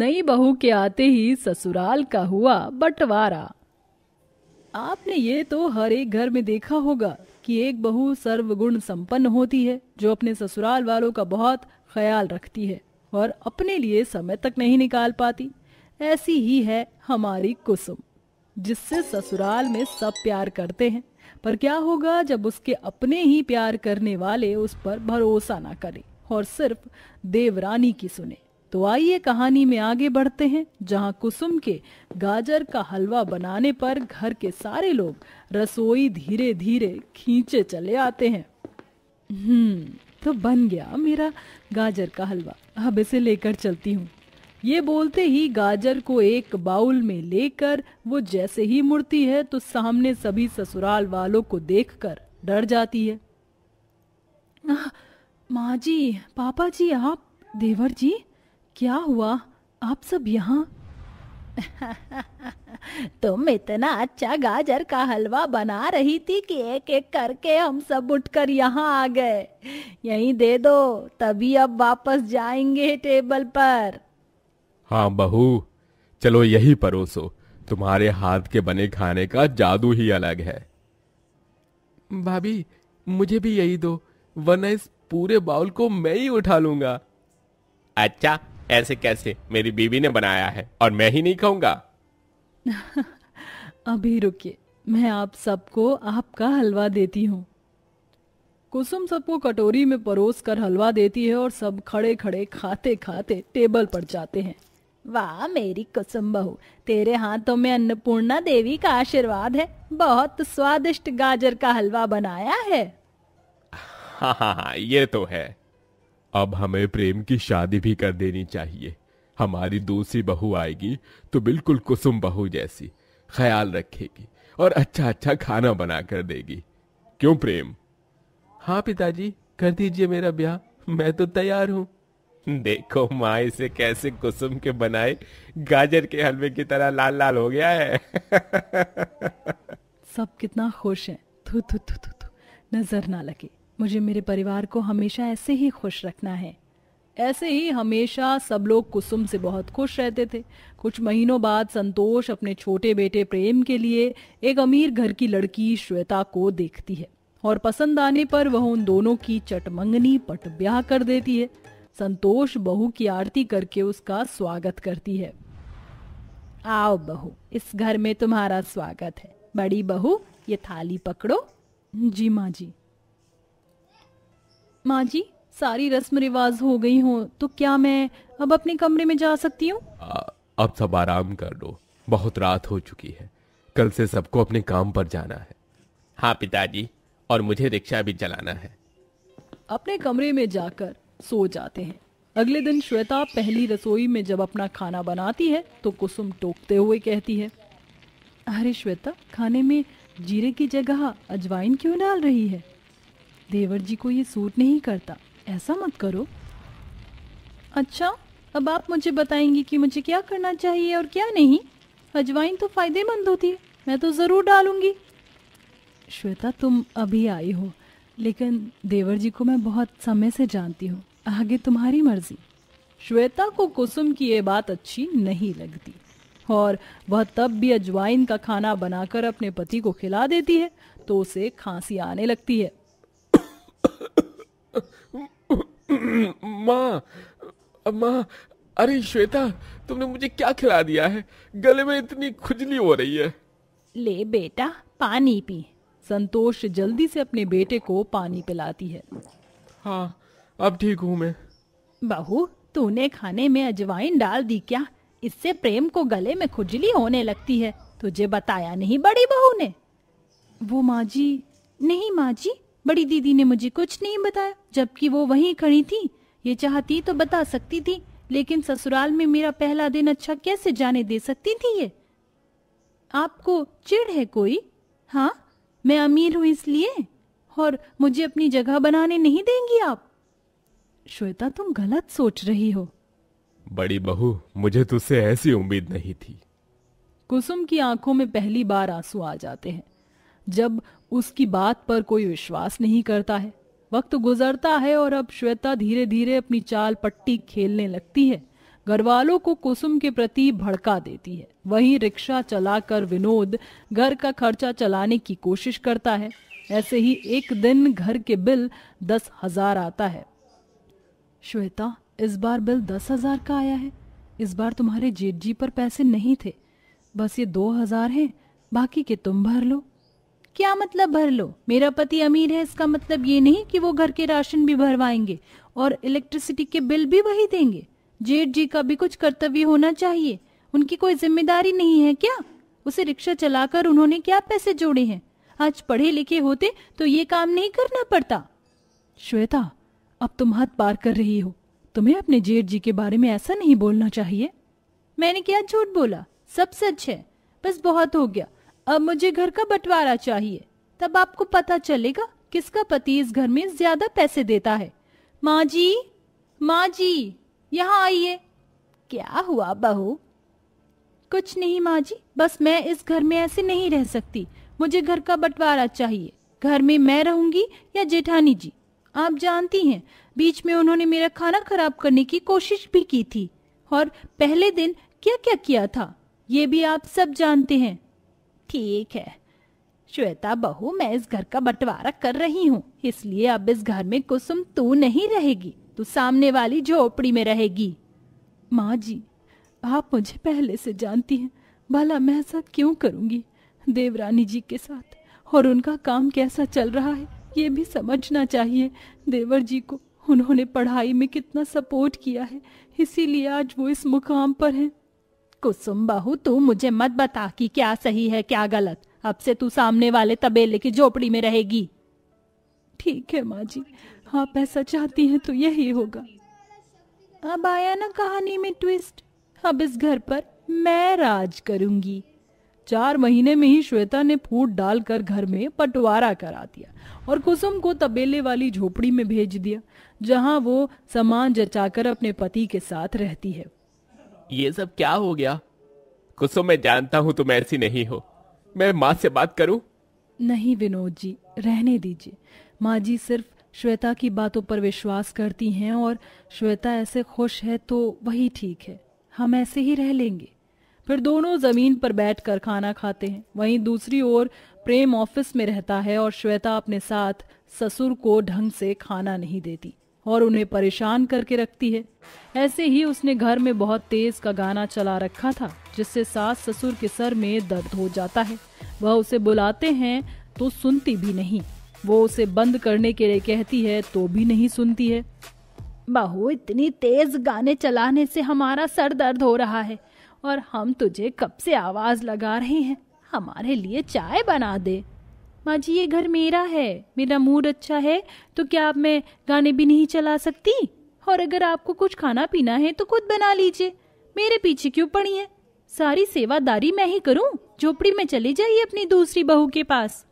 नई बहू के आते ही ससुराल का हुआ बंटवारा आपने ये तो हर एक घर में देखा होगा कि एक बहू सर्वगुण संपन्न होती है जो अपने ससुराल वालों का बहुत ख्याल रखती है और अपने लिए समय तक नहीं निकाल पाती ऐसी ही है हमारी कुसुम जिससे ससुराल में सब प्यार करते हैं पर क्या होगा जब उसके अपने ही प्यार करने वाले उस पर भरोसा ना करें और सिर्फ देवरानी की सुने तो आइए कहानी में आगे बढ़ते हैं जहां कुसुम के गाजर का हलवा बनाने पर घर के सारे लोग रसोई धीरे धीरे खींचे चले आते हैं हम्म तो बन गया मेरा गाजर का हलवा अब इसे लेकर चलती हूँ ये बोलते ही गाजर को एक बाउल में लेकर वो जैसे ही मुड़ती है तो सामने सभी ससुराल वालों को देखकर डर जाती है माँ जी पापा जी आप देवर जी क्या हुआ आप सब यहाँ तुम इतना अच्छा गाजर का हलवा बना रही थी कि एक एक करके हम सब उठकर यहाँ आ गए यहीं दे दो तभी अब वापस जाएंगे टेबल पर हाँ बहू चलो यही परोसो तुम्हारे हाथ के बने खाने का जादू ही अलग है भाभी मुझे भी यही दो वरना इस पूरे बाउल को मैं ही उठा लूंगा अच्छा ऐसे कैसे मेरी बीवी ने बनाया है और मैं ही नहीं खाऊंगा अभी रुकिए मैं आप सबको आपका हलवा देती हूँ कुसुम सबको कटोरी में परोस कर हलवा देती है और सब खड़े खड़े खाते खाते टेबल पर जाते हैं वाह मेरी कुसुम बहू तेरे हाथों में अन्नपूर्णा देवी का आशीर्वाद है बहुत स्वादिष्ट गाजर का हलवा बनाया है हाँ हाँ हाँ ये तो है अब हमें प्रेम की शादी भी कर देनी चाहिए हमारी दूसरी बहू आएगी तो बिल्कुल कुसुम बहू जैसी ख्याल रखेगी और अच्छा अच्छा खाना बना कर देगी क्यों प्रेम हाँ पिताजी कर दीजिए मेरा ब्याह मैं तो तैयार हूँ देखो माँ इसे कैसे कुसुम के बनाए गाजर के हलवे की तरह लाल लाल हो गया है सब कितना खुश है थू थू थू थू नजर ना लगे मुझे मेरे परिवार को हमेशा ऐसे ही खुश रखना है ऐसे ही हमेशा सब लोग कुसुम से बहुत खुश रहते थे कुछ महीनों बाद संतोष अपने छोटे बेटे प्रेम के लिए एक अमीर घर की लड़की श्वेता को देखती है और पसंद आने पर वह उन दोनों की चटमंगनी पट ब्याह कर देती है संतोष बहू की आरती करके उसका स्वागत करती है आओ बहू इस घर में तुम्हारा स्वागत है बड़ी बहू ये थाली पकड़ो जी माँ जी माँ जी सारी रस्म रिवाज हो गई हो तो क्या मैं अब अपने कमरे में जा सकती हूँ अब सब आराम कर लो बहुत रात हो चुकी है कल से सबको अपने काम पर जाना है हाँ पिताजी और मुझे रिक्शा भी चलाना है अपने कमरे में जाकर सो जाते हैं अगले दिन श्वेता पहली रसोई में जब अपना खाना बनाती है तो कुसुम टोकते हुए कहती है अरे श्वेता खाने में जीरे की जगह अजवाइन क्यों डाल रही है देवर जी को ये सूट नहीं करता ऐसा मत करो अच्छा अब आप मुझे बताएंगी कि मुझे क्या करना चाहिए और क्या नहीं अजवाइन तो फायदेमंद होती है मैं तो ज़रूर डालूंगी श्वेता तुम अभी आई हो लेकिन देवर जी को मैं बहुत समय से जानती हूँ आगे तुम्हारी मर्जी श्वेता को कुसुम की ये बात अच्छी नहीं लगती और वह तब भी अजवाइन का खाना बनाकर अपने पति को खिला देती है तो उसे खांसी आने लगती है माँ माँ अरे श्वेता तुमने मुझे क्या खिला दिया है गले में इतनी खुजली हो रही है ले बेटा पानी पी संतोष जल्दी से अपने बेटे को पानी पिलाती है हाँ अब ठीक हूँ मैं बहू तूने खाने में अजवाइन डाल दी क्या इससे प्रेम को गले में खुजली होने लगती है तुझे बताया नहीं बड़ी बहू ने वो माँ जी नहीं माँ जी बड़ी दीदी ने मुझे कुछ नहीं बताया जबकि वो वहीं खड़ी थी ये चाहती तो बता सकती थी लेकिन ससुराल में मेरा पहला दिन अच्छा कैसे जाने दे सकती थी ये आपको चिड़ है कोई हाँ मैं अमीर हूं इसलिए और मुझे अपनी जगह बनाने नहीं देंगी आप श्वेता तुम गलत सोच रही हो बड़ी बहू मुझे तुझसे ऐसी उम्मीद नहीं थी कुसुम की आंखों में पहली बार आंसू आ जाते हैं जब उसकी बात पर कोई विश्वास नहीं करता है वक्त गुजरता है और अब श्वेता धीरे धीरे अपनी चाल पट्टी खेलने लगती है घर वालों को कुसुम के प्रति भड़का देती है वहीं रिक्शा चलाकर विनोद घर का खर्चा चलाने की कोशिश करता है ऐसे ही एक दिन घर के बिल दस हजार आता है श्वेता इस बार बिल दस हजार का आया है इस बार तुम्हारे जेठ जी पर पैसे नहीं थे बस ये दो हजार हैं बाकी के तुम भर लो क्या मतलब भर लो मेरा पति अमीर है इसका मतलब ये नहीं कि वो घर के राशन भी भरवाएंगे और इलेक्ट्रिसिटी के बिल भी वही देंगे जेठ जी का भी कुछ कर्तव्य होना चाहिए उनकी कोई जिम्मेदारी नहीं है क्या उसे रिक्शा चलाकर उन्होंने क्या पैसे जोड़े हैं आज पढ़े लिखे होते तो ये काम नहीं करना पड़ता श्वेता अब तुम हद पार कर रही हो तुम्हें अपने जेठ जी के बारे में ऐसा नहीं बोलना चाहिए मैंने क्या झूठ बोला सब सच है बस बहुत हो गया अब मुझे घर का बंटवारा चाहिए तब आपको पता चलेगा किसका पति इस घर में ज्यादा पैसे देता है माँ जी माँ जी यहाँ आइए क्या हुआ बहू कुछ नहीं माँ जी बस मैं इस घर में ऐसे नहीं रह सकती मुझे घर का बंटवारा चाहिए घर में मैं रहूंगी या जेठानी जी आप जानती हैं बीच में उन्होंने मेरा खाना खराब करने की कोशिश भी की थी और पहले दिन क्या क्या किया था ये भी आप सब जानते हैं ठीक है श्वेता बहू मैं इस घर का बंटवारा कर रही हूँ इसलिए अब इस घर में कुसुम तू नहीं रहेगी तू सामने वाली झोपड़ी में रहेगी माँ जी आप मुझे पहले से जानती हैं भला मैं ऐसा क्यों करूँगी देवरानी जी के साथ और उनका काम कैसा चल रहा है ये भी समझना चाहिए देवर जी को उन्होंने पढ़ाई में कितना सपोर्ट किया है इसीलिए आज वो इस मुकाम पर हैं कुसुम बहू तू मुझे मत बता कि क्या सही है क्या गलत अब से तू सामने वाले तबेले की झोपड़ी में रहेगी ठीक है माँ जी आप ऐसा चाहती हैं तो यही होगा अब आया ना कहानी में ट्विस्ट अब इस घर पर मैं राज करूंगी चार महीने में ही श्वेता ने फूट डालकर घर में पटवारा करा दिया और कुसुम को तबेले वाली झोपड़ी में भेज दिया जहां वो सामान जचाकर अपने पति के साथ रहती है ये सब क्या हो गया कुसुम मैं जानता हूँ तुम ऐसी नहीं हो मैं माँ से बात करूँ नहीं विनोद जी रहने दीजिए माँ जी सिर्फ श्वेता की बातों पर विश्वास करती हैं और श्वेता ऐसे खुश है तो वही ठीक है हम ऐसे ही रह लेंगे फिर दोनों जमीन पर बैठकर खाना खाते हैं वहीं दूसरी ओर प्रेम ऑफिस में रहता है और श्वेता अपने साथ ससुर को ढंग से खाना नहीं देती और उन्हें परेशान करके रखती है ऐसे ही उसने घर में बहुत तेज का गाना चला रखा था जिससे सास ससुर के सर में दर्द हो जाता है वह उसे बुलाते हैं तो सुनती भी नहीं वो उसे बंद करने के लिए कहती है तो भी नहीं सुनती है बहू इतनी तेज गाने चलाने से हमारा सर दर्द हो रहा है और हम तुझे कब से आवाज लगा रहे हैं हमारे लिए चाय बना दे माँ जी ये घर मेरा है मेरा मूड अच्छा है तो क्या आप मैं गाने भी नहीं चला सकती और अगर आपको कुछ खाना पीना है तो खुद बना लीजिए मेरे पीछे क्यों पड़ी है सारी सेवादारी मैं ही करूं झोपड़ी में चली जाइए अपनी दूसरी बहू के पास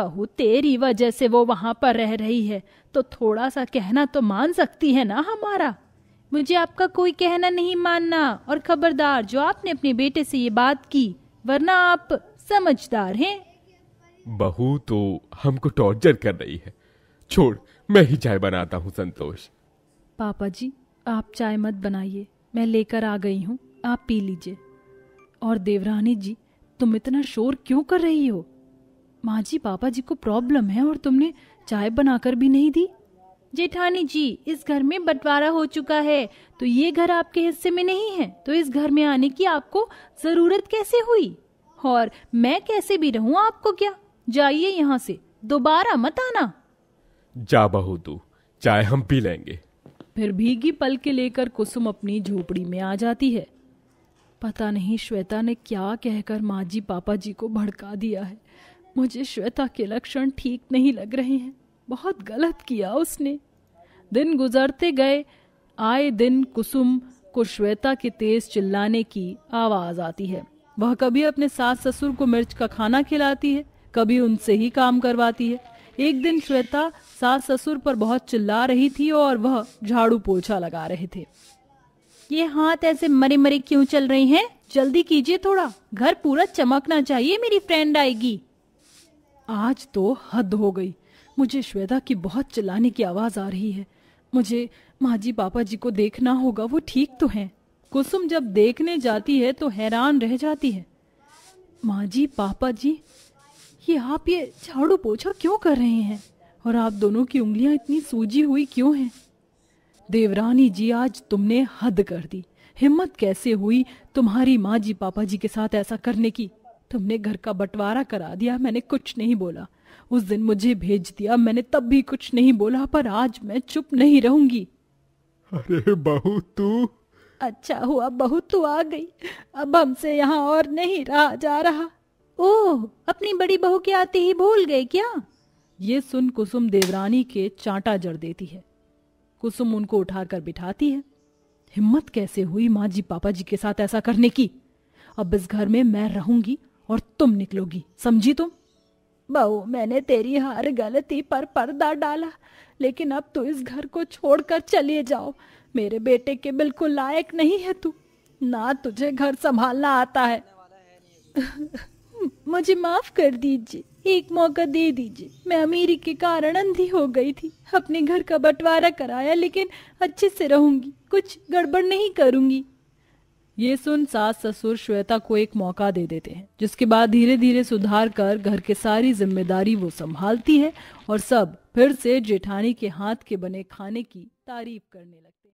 बहू तेरी वजह से वो वहां पर रह रही है तो थोड़ा सा कहना तो मान सकती है ना हमारा मुझे आपका कोई कहना नहीं मानना और खबरदार जो आपने अपने बेटे से ये बात की वरना आप समझदार हैं बहू तो हमको टॉर्चर कर रही है छोड़ मैं ही चाय बनाता हूँ संतोष पापा जी आप चाय मत बनाइए मैं लेकर आ गई हूँ आप पी लीजिए और देवरानी जी तुम इतना शोर क्यों कर रही हो माँ जी पापा जी को प्रॉब्लम है और तुमने चाय बनाकर भी नहीं दी जेठानी जी इस घर में बंटवारा हो चुका है तो ये घर आपके हिस्से में नहीं है तो इस घर में आने की आपको जरूरत कैसे हुई और मैं कैसे भी रहूं आपको क्या जाइए यहाँ से दोबारा मत आना जा बहू तू चाय हम पी लेंगे फिर भीगी पल के लेकर कुसुम अपनी झोपड़ी में आ जाती है पता नहीं श्वेता ने क्या कहकर माँ जी पापा जी को भड़का दिया है मुझे श्वेता के लक्षण ठीक नहीं लग रहे हैं बहुत गलत किया उसने दिन गुजरते गए आए दिन कुसुम को श्वेता के तेज चिल्लाने की आवाज आती है वह कभी अपने सास ससुर को मिर्च का खाना खिलाती है कभी उनसे ही काम करवाती है एक दिन श्वेता सास ससुर पर बहुत चिल्ला रही थी और वह झाड़ू पोछा लगा रहे थे ये हाथ ऐसे मरे मरे क्यों चल रहे हैं जल्दी कीजिए थोड़ा घर पूरा चमकना चाहिए मेरी फ्रेंड आएगी आज तो हद हो गई मुझे श्वेता की बहुत चिल्लाने की आवाज आ रही है मुझे माँ जी पापा जी को देखना होगा वो ठीक तो हैं कुसुम जब देखने जाती है तो हैरान रह जाती है माँ जी पापा जी ये आप ये झाड़ू पोछा क्यों कर रहे हैं और आप दोनों की उंगलियां इतनी सूजी हुई क्यों हैं देवरानी जी आज तुमने हद कर दी हिम्मत कैसे हुई तुम्हारी माँ जी पापा जी के साथ ऐसा करने की तुमने घर का बंटवारा करा दिया मैंने कुछ नहीं बोला उस दिन मुझे भेज दिया मैंने तब भी कुछ नहीं बोला पर आज मैं चुप नहीं रहूंगी अरे बहू तू अच्छा हुआ बहू तू आ गई अब हमसे यहाँ और नहीं रहा जा रहा ओह अपनी बड़ी बहू के आते ही भूल गए क्या ये सुन कुसुम देवरानी के चांटा जड़ देती है कुसुम उनको उठाकर बिठाती है हिम्मत कैसे हुई माँ जी पापा जी के साथ ऐसा करने की अब इस घर में मैं रहूंगी और तुम निकलोगी समझी तुम बहू मैंने तेरी हर गलती पर पर्दा डाला लेकिन अब तू इस घर को छोड़कर चले जाओ मेरे बेटे के बिल्कुल लायक नहीं है तू ना तुझे घर संभालना आता है मुझे माफ कर दीजिए एक मौका दे दीजिए मैं अमीरी के कारण अंधी हो गई थी अपने घर का बंटवारा कराया लेकिन अच्छे से रहूंगी कुछ गड़बड़ नहीं करूंगी ये सुन सास ससुर श्वेता को एक मौका दे देते हैं जिसके बाद धीरे धीरे सुधार कर घर के सारी जिम्मेदारी वो संभालती है और सब फिर से जेठानी के हाथ के बने खाने की तारीफ करने लगती